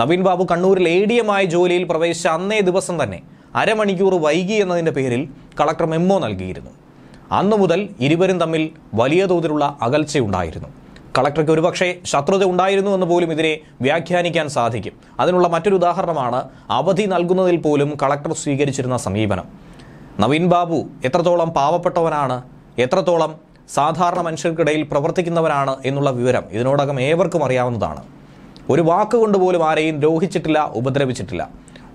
നവീൻ ബാബു കണ്ണൂരിൽ A D എമായി ജോലിയിൽ പ്രവേശിച്ച അന്നേ ദിവസം തന്നെ അരമണിക്കൂർ വൈകി എന്നതിൻ്റെ പേരിൽ കളക്ടർ മെമ്മോ നൽകിയിരുന്നു അന്നു മുതൽ ഇരുവരും തമ്മിൽ വലിയ തോതിലുള്ള അകൽച്ചയുണ്ടായിരുന്നു കളക്ടർക്ക് ഒരുപക്ഷെ ശത്രുത ഉണ്ടായിരുന്നു എന്ന് പോലും ഇതിനെ വ്യാഖ്യാനിക്കാൻ സാധിക്കും അതിനുള്ള മറ്റൊരു ഉദാഹരണമാണ് അവധി നൽകുന്നതിൽ പോലും കളക്ടർ സ്വീകരിച്ചിരുന്ന സമീപനം നവീൻ ബാബു എത്രത്തോളം പാവപ്പെട്ടവനാണ് എത്രത്തോളം സാധാരണ മനുഷ്യർക്കിടയിൽ പ്രവർത്തിക്കുന്നവനാണ് എന്നുള്ള വിവരം ഇതിനോടകം ഏവർക്കും അറിയാവുന്നതാണ് ഒരു വാക്കുകൊണ്ട് പോലും ആരെയും ദ്രോഹിച്ചിട്ടില്ല ഉപദ്രവിച്ചിട്ടില്ല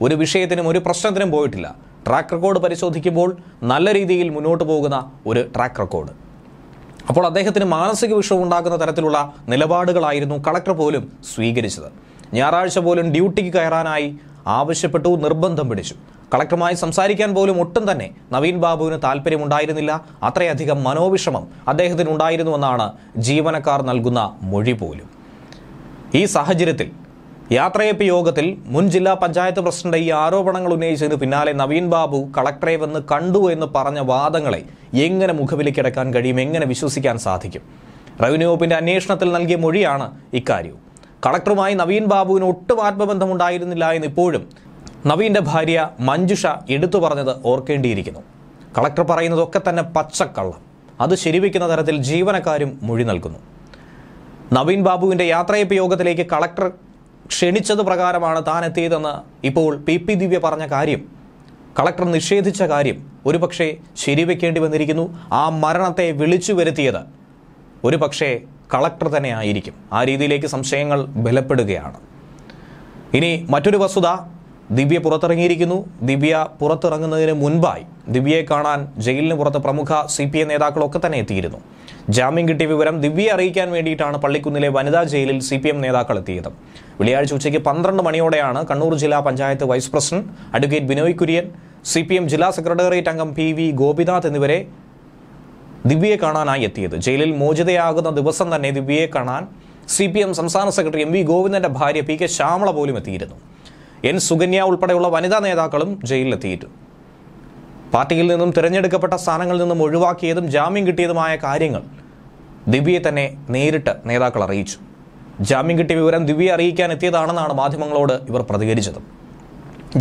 ഒരു വിഷയത്തിനും ഒരു പ്രശ്നത്തിനും പോയിട്ടില്ല ട്രാക്ക് റെക്കോർഡ് പരിശോധിക്കുമ്പോൾ നല്ല രീതിയിൽ മുന്നോട്ട് പോകുന്ന ഒരു ട്രാക്ക് റെക്കോർഡ് അപ്പോൾ അദ്ദേഹത്തിന് മാനസിക വിഷമം ഉണ്ടാക്കുന്ന തരത്തിലുള്ള നിലപാടുകളായിരുന്നു കളക്ടർ പോലും സ്വീകരിച്ചത് ഞായറാഴ്ച പോലും ഡ്യൂട്ടിക്ക് കയറാനായി ആവശ്യപ്പെട്ടു നിർബന്ധം പിടിച്ചു കളക്ടറുമായി സംസാരിക്കാൻ പോലും ഒട്ടും തന്നെ നവീൻ ബാബുവിന് താല്പര്യമുണ്ടായിരുന്നില്ല അത്രയധികം മനോവിഷമം അദ്ദേഹത്തിന് ഉണ്ടായിരുന്നുവെന്നാണ് ജീവനക്കാർ നൽകുന്ന മൊഴി പോലും ഈ സാഹചര്യത്തിൽ യാത്രയപ്പ് യോഗത്തിൽ മുൻ ജില്ലാ പഞ്ചായത്ത് പ്രസിഡന്റ് ഈ ആരോപണങ്ങൾ ഉന്നയിച്ചതിന് പിന്നാലെ നവീൻ ബാബു കളക്ടറെ വന്ന് കണ്ടു എന്ന് പറഞ്ഞ വാദങ്ങളെ എങ്ങനെ മുഖവിലേക്കടക്കാൻ കഴിയും എങ്ങനെ വിശ്വസിക്കാൻ സാധിക്കും റവന്യൂ വകുപ്പിന്റെ അന്വേഷണത്തിൽ നൽകിയ മൊഴിയാണ് ഇക്കാര്യവും കളക്ടറുമായി നവീൻ ബാബുവിന് ഒട്ടും ആത്മബന്ധമുണ്ടായിരുന്നില്ല എന്ന് ഇപ്പോഴും നവീന്റെ ഭാര്യ മഞ്ജുഷ എടുത്തു പറഞ്ഞത് ഓർക്കേണ്ടിയിരിക്കുന്നു കളക്ടർ പറയുന്നതൊക്കെ തന്നെ പച്ചക്കള്ളം അത് ശരിവയ്ക്കുന്ന തരത്തിൽ ജീവനക്കാരും മൊഴി നൽകുന്നു നവീൻ ബാബുവിൻ്റെ യാത്രയപ്പ് യോഗത്തിലേക്ക് കളക്ടർ ക്ഷണിച്ചത് പ്രകാരമാണ് താൻ എത്തിയതെന്ന് ഇപ്പോൾ പി പി ദിവ്യ പറഞ്ഞ കാര്യം കളക്ടർ നിഷേധിച്ച കാര്യം ഒരുപക്ഷെ ശരിവെക്കേണ്ടി വന്നിരിക്കുന്നു ആ മരണത്തെ വിളിച്ചു വരുത്തിയത് ഒരുപക്ഷെ കളക്ടർ തന്നെ ആയിരിക്കും ആ രീതിയിലേക്ക് സംശയങ്ങൾ ബലപ്പെടുകയാണ് ഇനി മറ്റൊരു വസ്തുത ദിവ്യ പുറത്തിറങ്ങിയിരിക്കുന്നു ദിവ്യ പുറത്തിറങ്ങുന്നതിന് മുൻപായി ദിവ്യയെ കാണാൻ ജയിലിന് പുറത്ത് പ്രമുഖ സി പി ഐ നേതാക്കളൊക്കെ തന്നെ എത്തിയിരുന്നു ജാമ്യം കിട്ടിയ വിവരം ദിവ്യയെ അറിയിക്കാൻ വേണ്ടിയിട്ടാണ് പള്ളിക്കുന്നിലെ വനിതാ ജയിലിൽ സി പി എം നേതാക്കൾ എത്തിയത് വെള്ളിയാഴ്ച ഉച്ചയ്ക്ക് പന്ത്രണ്ട് മണിയോടെയാണ് കണ്ണൂർ ജില്ലാ panchayat vice president advocate Binoy Kurian C P M ജില്ലാ സെക്രട്ടേറിയറ്റ് അംഗം പി വി ഗോപിനാഥ് എന്നിവരെ ദിവ്യയെ കാണാനായി എത്തിയത് ജയിലിൽ മോചിതയാകുന്ന ദിവസം തന്നെ ദിവ്യയെ കാണാൻ സി പി എം സംസ്ഥാന സെക്രട്ടറി എം വി ഗോവിന്ദന്റെ ഭാര്യ പി കെ ശ്യാമള പോലും എത്തിയിരുന്നു എൻ സുകന്യ ഉൾപ്പെടെയുള്ള വനിതാ നേതാക്കളും ജയിലിലെത്തിയിട്ടു പാർട്ടിയിൽ നിന്നും തിരഞ്ഞെടുക്കപ്പെട്ട സ്ഥാനങ്ങളിൽ നിന്നും ഒഴിവാക്കിയതും ജാമ്യം കിട്ടിയതുമായ കാര്യങ്ങൾ ദിവ്യയെ തന്നെ നേരിട്ട് നേതാക്കൾ അറിയിച്ചു ജാമ്യം കിട്ടിയ വിവരം ദിവ്യയെ അറിയിക്കാൻ എത്തിയതാണെന്നാണ് മാധ്യമങ്ങളോട് ഇവർ പ്രതികരിച്ചത്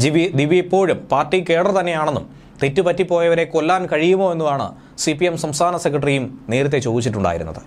ദിവ്യ ദിവ്യ ഇപ്പോഴും പാർട്ടി കേഡർ തന്നെയാണെന്നും തെറ്റുപറ്റിപ്പോയവരെ കൊല്ലാൻ കഴിയുമോ എന്നുമാണ് സി പി എം സംസ്ഥാന സെക്രട്ടറിയും നേരത്തെ ചോദിച്ചിട്ടുണ്ടായിരുന്നത്